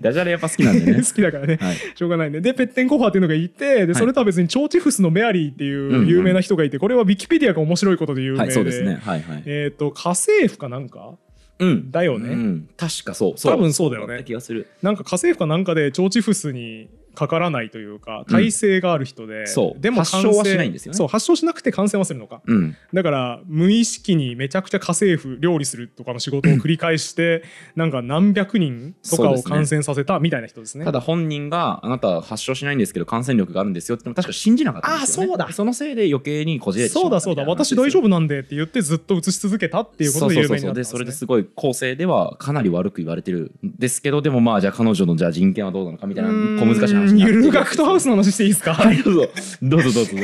ダジャレやっぱ好きなんでね <laughs> 好きだからね、はい、
しょうがないねでペッテンコファーっていうのがいてでそれとは別にチョーチフスのメアリーって
いう有名な
人がいて、これはウィキペディアが面白いことで有名で、はい、そうですね、はいはい、えっ、ー、と家政婦かなんかうんだよね、うん、
確かそうそう多分
そうだよね気がするなんか家政婦かなんかで腸チフスにかからないというか耐性がある人で、うん、でも発症はしないんですよねそう発症しなくて感染はするのか、うん、だから無意識にめちゃくちゃ家政婦料理するとかの仕事を繰り返して、なんか何百人とかを感染させたみたいな人ですね、ね、ただ
本人があなた発症しないんですけど感染力があるんですよって確か信じなかったんですよ、ね、あそうだそのせいで余計にこじれてそう
だそうだ私大丈夫なんでって言ってずっとうつし続けたっていうことで有名になったで
す、それですごい構成ではかなり悪く言われてるんですけどでもまあじゃあ彼女のじゃあ人権はどうなのかみたいな小難しいゆる学
徒ハウスの話していいですか、はい、どうぞどうぞどうぞどうぞ、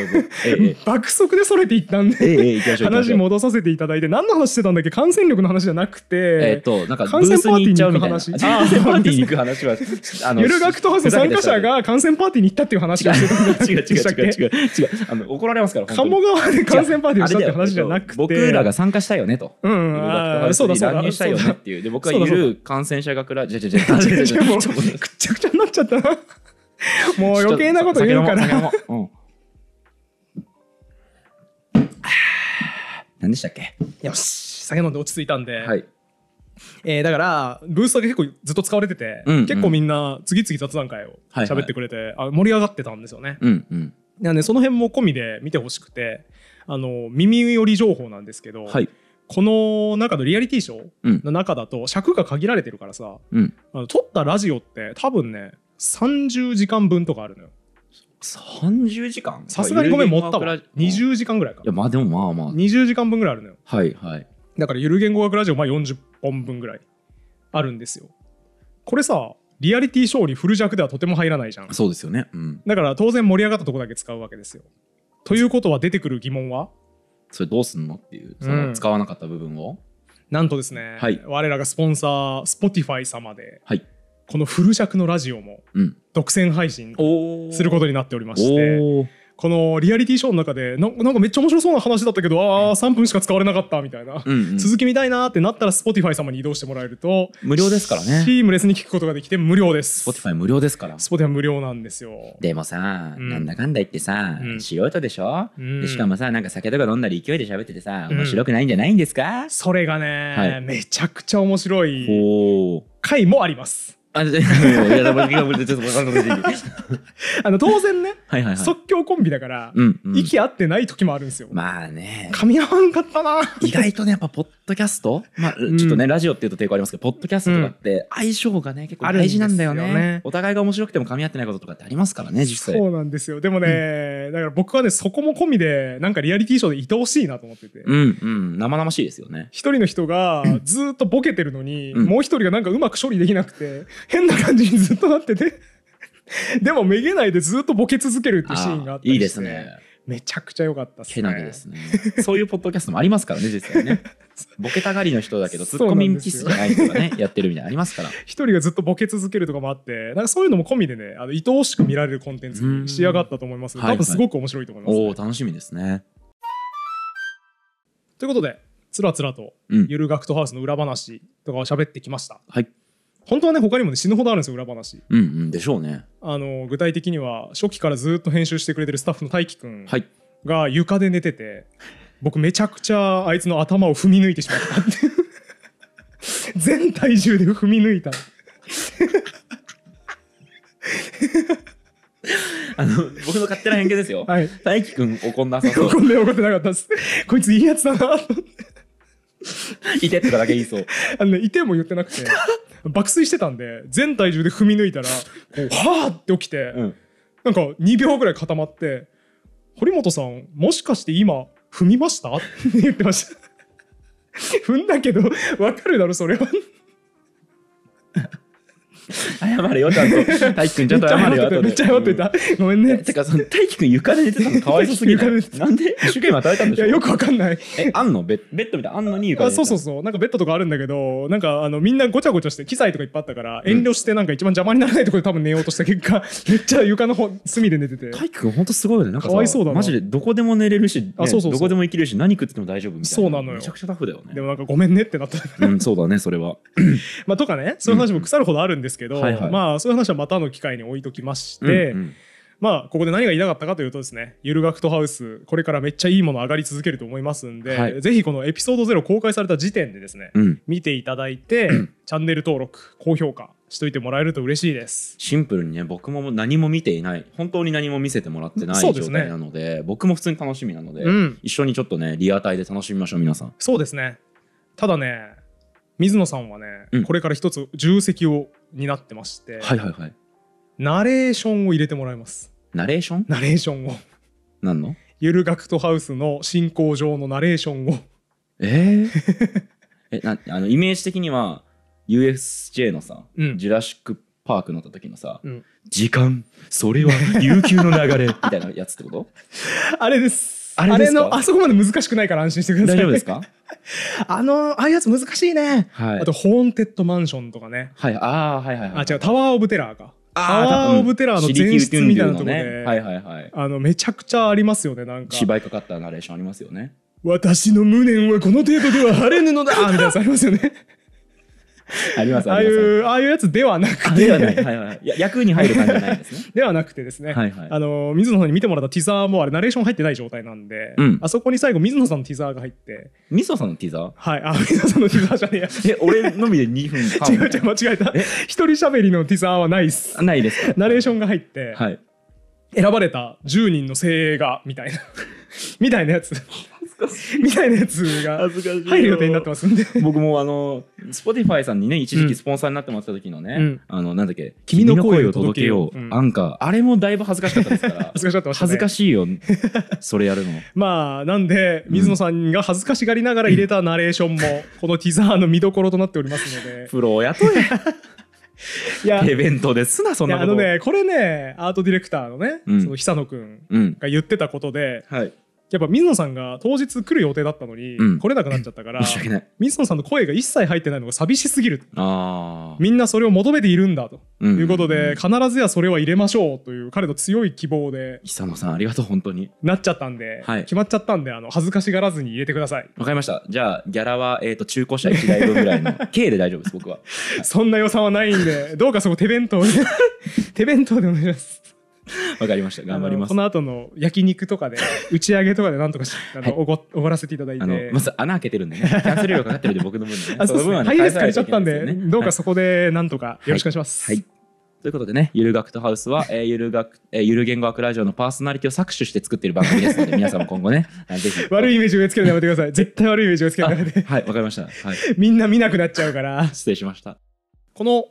ええ、爆速でそれていっ
たんで、話戻させていただいて何の話してたんだっけ感染力の話じゃなくてえっ、となんか感染パーティーに行く話感染パーティーに行
く話はあのゆる学徒ハウス参加者が感染パーティーに行ったっていう話がしてたん違う違う違う違う違うあの怒られますから鴨川で感染パーティーをしたって話じゃなくて僕らが参加したよねと、うん、そうだそうだ乱入したよねっていうで僕はる感染者学らじゃじゃじゃじゃじゃじゃじゃじゃじゃゃじゃじ
ゃじゃ <laughs> もう余計なこと言うから。うん。何でしたっけよし、酒飲んで落ち着いたんで。はい。えー、だからブースだけ結構ずっと使われてて、うんうん、結構みんな次々雑談会を喋ってくれて、はいはい、あ盛り上がってたんですよね。うんうん、なんでその辺も込みで見てほしくてあの耳寄り情報なんですけど、はい、この中のリアリティショーの中だと尺が限られてるからさ、うん、あの撮ったラジオって多分ね30時間分と
かあるのよ30時間さすがにごめん持ったわ20時間ぐらいかいやまあでもまあま
あ20時間分ぐらいあるのよ
はいはい
だからゆる言語学ラジオまあ40本分ぐらいあるんですよこれさリアリティショーにフル弱ではとても入らないじゃんそうですよね、うん、だから当然盛り上がったとこだけ使うわけですよということは出てくる疑問は
それどうすんのっていうその使わなかった部分を、うん、
なんとですね、はい、我らがスポンサースポティファイ様で、はい、この「フル尺のラジオ」も独占配信することになっておりまして。うんこのリアリティショーの中でなんかめっちゃ面白そうな話だったけどああ3分しか使われなかったみたいな、うんうん、続き見たいなってなったら Spotify 様に移動してもらえると
無料ですからねシームレスに聞くことができて無料です Spotify 無料ですから Spotify 無料なんですよでもさ、うん、なんだかんだ言ってさ、うん、素人でしょ、うん、しかもさなんか酒とか飲んだり勢いで喋っててさ面白くないんじゃないんですか、うん、それがね、はい、めちゃくちゃ面白い回もあります
あ、の、当然ね、即興コンビだから、息合ってない時もあるんですよ。
まあね。噛み合わんかったな。意外とね、やっぱ、ポッドキャスト、まあ、ちょっとね、ラジオっていうと抵抗ありますけど、ポッドキャストとかって、相性がね、結構大事なんだよね。お互いが面白くても噛み合ってないこととかってありますからね、実際。そ
うなんですよ。でも
ね、
だから僕はね、そこも込みで、なんかリアリティショーで愛おしいなと思ってて。う
ん、うん、生々しいですよね。
一人の人が、ずっとボケてるのに、もう一人がなんかうまく処理できなくて、変な感じにずっとなってて <laughs> でもめげないでずっとボケ続けるっていうシーンがあっていいですねめちゃくちゃ良かった
っすねですねそういうポッドキャストもありますからね実際ね <laughs> ボケたがりの人だけどツッコミキスじゃない人がねやってるみたいなありますから
一人がずっとボケ続けるとかもあってなんかそういうのも込みでねあの愛おしく見られるコンテンツに仕上がったと思います多分すごく面白いと思いま
す、ね、はいはい、お楽しみですね
ということでつらつらとゆる学徒ハウスの裏話とかを喋ってきました、うん、はい本当はね他にも、ね、死ぬほどあるんですよ裏話、
うんうん、でしょうね
あの具体的には初期からずっと編集してくれてるスタッフの大樹くんが床で寝てて、はい、僕めちゃくちゃあいつの頭を踏み抜いてしまったって <laughs> 全体重で踏み抜いた <laughs>
あの僕の勝手な偏見ですよ、はい、大樹くん怒んなさそう怒んで怒ってなかったです
こいついいやつだなって
<laughs> いてっただけ言いそう
あの、ね、いても言ってなくて爆睡してたんで全体重で踏み抜いたらこ <laughs> うはあって起きて、うん、なんか2秒ぐらい固まって「堀本さんもしかして今踏みました?」って言ってました <laughs> 踏んだけど分かるだろそれは
謝るよ、ちゃんと。<laughs> 大輝くん、ちゃんと謝るよ、めっちゃ謝ってた。ごめんね。てか、その大輝くん床で寝てたのかわいそうすぎる。なんで一生懸命働たんでしょいや、よくわかん
ない。え、あんのベッベッドみたいな、あんのに床で寝てた。そうそうそう。なんかベッドとかあるんだけど、なんかあの、みんなごちゃごちゃして、機材とかいっぱいあったから、遠慮してなんか一番邪魔にならないところで多分寝ようとした結果、<laughs> めっちゃ床
の隅で寝てて。大輝くん、ほんとすごいよね。なんかかわいそうだな。マジでどこでも寝れるし、あ、そうそうどこでも生きるし、何食っても大丈夫みたいな。そうなのよ。めちゃくちゃタフだよね。でもなんかごめんねってなった。うん、そうだね、それは。
まあ、とかね、そういう話も腐るほどあるんですですけど、はいはい、まあそういう話はまたの機会に置いときまして、うんうん、まあここで何が言いたかったかというとですねゆる学徒ハウスこれからめっちゃいいもの上がり続けると思いますんで、はい、ぜひこのエピソード0公開された時点でですね、うん、見ていただいて、うん、チャ
ンネル登録高評価しといてもらえると嬉しいですシンプルにね僕も何も見ていない本当に何も見せてもらってない、ね、状態なので僕も普通に楽しみなので、うん、一緒にちょっとねリアタイで楽しみましょう皆さん
そうですねただね水野さんはね、うん、これから一つ重責を担ってまして、はいはいはい、ナレーションを入れてもらいますナレーションナレーションを何のゆる学徒ハウスの進行上のナレーションを
えー、<laughs> えなあのイメージ的には USJ のさ、うん、ジュラシック・パークの時のさ、うん、時間それは悠久の流れみたいなやつってこと
<laughs> あれですあれのあそ
こまで難しくないから安心してください、ね、大丈夫ですか
<laughs> あのああいうやつ難しいね、はい、あとホーンテッドマンションとかねはいあはいはい、はい、あ違うタワー・オブ・テラーかタワー・オブ・テラーの前室みたいなとこで、ね、はいはいはい、あのめちゃくちゃありますよねなんか芝居かかったナレーションありますよね私の無念はこの程度では晴れぬのだみたいなやつありますよね <laughs> ありますああいうああいうやつではなくてではない、はいはい、役に入る感じじゃないですね <laughs> ではなくてですね、はいはい、あの水野さんに見てもらったティザーもあれナレーション入ってない状態なんで、うん、あそこに最後水野さんのティザーが入って水野さんのティザーはいあ水野さんのティザーじゃねえや
え俺のみで2分
<laughs> 違う違う間違えた一人喋りのティザーはないっすないですナレーションが入って、はい、選ばれた10人の精鋭がみたいなみたいなやつ
みたいなやつが入る予定になってますんで僕もあの Spotify さんにね一時期スポンサーになってもらった時のね、うん、あのなんだっけ「君の声を届けよう」ん、アンカーあれもだいぶ恥ずかしかったですから恥ずかしかね、恥ずかしいよそれやるのまあなんで水
野さんが恥ずかしがりながら入れたナレーションもこのティザーの見どころとなっております
のでプロを雇えいやイベントですなそんなことあのね
これねアートディレクターのね、うん、その久野君が言ってたことで、うん、はいやっぱ水野さんが当日来る予定だったのに、うん来れなくなっちゃったから申し訳ない水野さんの声が一切入ってないのが寂しすぎる
あ
みんなそれを求めているんだということで、必ずやそれは入れましょうという彼の強い希望で
久野さんありがとう本当に
なっちゃったんで、はい決まっちゃったんであの恥ずかしがらず
に入れてくださいわかりましたじゃあギャラは、えー、と中古車1台分ぐらいの K <laughs> で大丈夫です僕は
そんな予算はないんでどうかそこ手弁当で手弁当でお願いします
<laughs> わかりました。頑張ります。この
後の焼肉とかで、<laughs> 打ち上げとかでなんとかし、あの、おご、おごら
せていただいて。まず穴開けてるんでね。キャンセル料かかってるんで、僕の分あ、そでね。ハイエース借りちゃったんで、
どうかそこでなんとかよろしくお願い
します。はい。ということでね、ゆる学とハウスは、えー、ゆる学、えー、ゆる言語学ラジオのパーソナリティを搾取して作っている番組ですので、皆さんも今後ね、ぜひ。
悪いイメージ植え付けるのやめてください。絶対悪いイメー
ジ植え付けるのやめて。はい、わかりました。はい、
みんな見なくなっちゃうから。失礼しました。この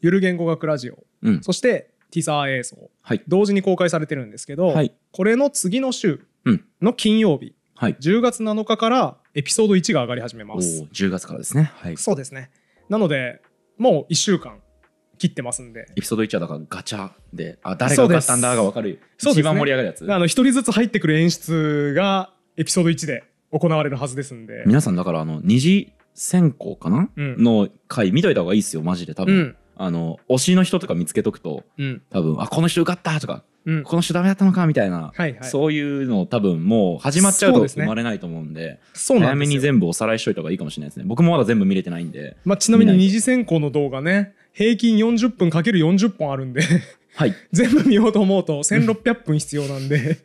ゆる言語学ラジオ、うん、そしてティザー映像、はい、同時に公開されてるんですけど、はい、これの次の週の金曜日、うん、10月7日からエピソード1が上がり始めますお
10月からですね、はい、
そうですねなのでもう1週間切ってますんで
エピソード1はだからガチャであ誰がかったんだが分かる一番盛り上がるやつ、ね、あ
の1人ずつ入ってくる演出がエピソード1で行われるはずですんで皆
さんだからあの二次選考かな、うん、の回見といた方がいいですよマジで多分、うん、あの推しの人とか見つけとくと、うん、多分あこの人受かったとか、うん、この人ダメだったのかみたいな、はいはい、そういうの多分もう始まっちゃうと生まれないと思うんでそう、ね、早めに全部おさらいしといた方がいいかもしれないですね僕もまだ全部見れてないんで、まあ、ちなみに二次選
考の動画ね平均40分 ×40 本あるんではい、<laughs> 全部見ようと思うと1600分必要なんで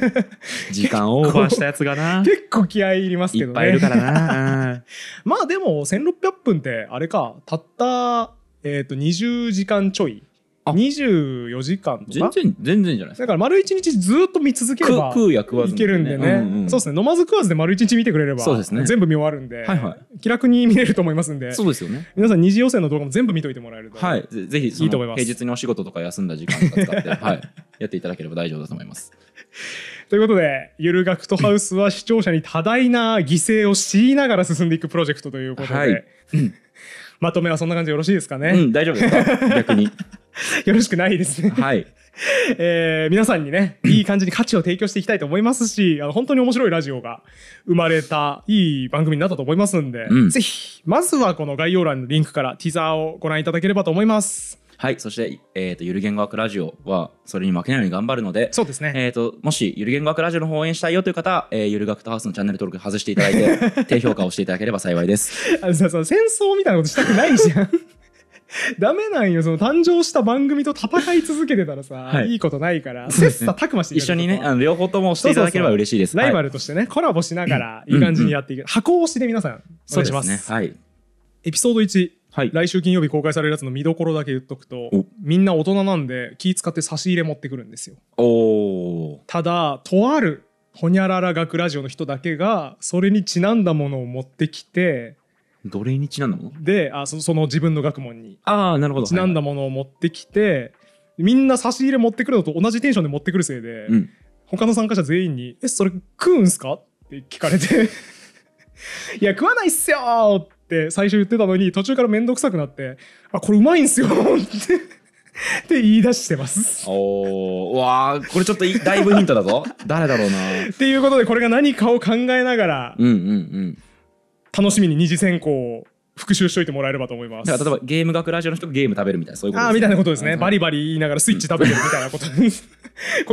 <laughs> 時間オーバーしたやつがな <laughs> 結構気合い入りますけどねいっぱいいるからな
まあでも1600分ってあれかたったえっ、と、20時間ちょい。24時間と全然全然じゃないですだから丸一日ずっと見続ければ食ういけるんでね、うんうんそうですね飲まず食わずで丸一日見てくれればそうですね全部見終わるんで、はいは気楽に見れると思いますんでそうですよね皆さん二次予選の動画も全部見といてもらえる
と、はいぜぜひいいと思います平日にお仕事とか休んだ時間とか使って、<laughs> はい、やっていただければ大丈夫だと思います
ということでゆる学徒ハウスは視聴者に多大な犠牲を強いながら進んでいくプロジェクトということで、はいまとめはそんな感じでよろしいですかね。うん、大丈夫ですか <laughs> 逆に。よろしくないですねはい。<laughs> えー、皆さんにね、いい感じに価値を提供していきたいと思いますし、あの本当に面白いラジオが生まれた、いい番組になったと思いますんで、うん、ぜひ、まずはこの概要欄のリンクからテ
ィザーをご覧いただければと思います。はい、そして、えーと、ゆる言語学ラジオはそれに負けないように頑張るのでそうですね、えーと、もしゆる言語学ラジオの方を応援したいよという方は、えー、ゆる学とハウスのチャンネル登録外していただいて <laughs> 低評価をしていただければ幸いです
あのその戦争みたいなことしたくないじゃん <laughs> ダメなんよその誕生した番組と戦い続けてたらさ、はい、いいことないから切磋琢
磨して一緒にねあの両方ともしていただければ嬉しいですライバ
ルとしてね、はい、コラボしながらいい感じにやっていく、うんうん、箱押しで皆さんお願いします、ね、は
いエピソード1はい、来
週金曜日公開されるやつの見どころだけ言っとくとみんな大人なんで気使って差し入れ持ってくるんですよただとあるほにゃらら学ラジオの人だけがそれにちなんだものを持ってきてど
れにちなんだも
のであそその自分の学問にあなるほどちなんだものを持ってきて、はいみんな差し入れ持ってくるのと同じテンションで持ってくるせいで、うん、他の参加者全員に「えそれ食うんすか?」って聞かれて <laughs> いや食わないっすよ!」って最初言ってたのに途中から面倒くさくなってあこれうまいんすよ <laughs> って言い出して
ますおおわーこれちょっとだいぶヒントだぞ誰だろうなっ
ていうことでこれが何かを考えながら、
うんうんうん、
楽しみに二次選考を復習しといてもらえればと思います。例えば
ゲーム学ラジオの人がゲーム食べるみたいなそういうことです、ね。ああみたいなことですね。バリバリ言いながらスイッチ食べてるみたいなこと。<laughs> こ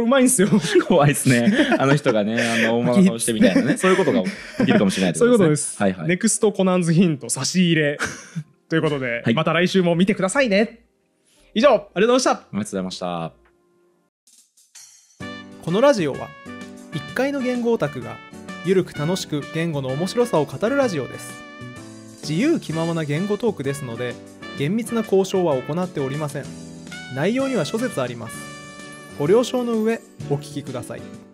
れうまいんですよ。怖いですね。
あの人がねあのおま物顔してみたいなね <laughs> そういうことが
起きるかもしれないです、ね。そういうことです。はいはい。ネクストコナンズヒント差し入れということで、はい、また来週も見てくださいね。以上ありがとうございました。ありがとうございました。このラジオは1階の言語オタクがゆるく楽しく言語の面白さを語るラジオです。自由気ままな言語トークですので厳密な交渉は行っておりません内容には諸説ありますご了承の上お聞きください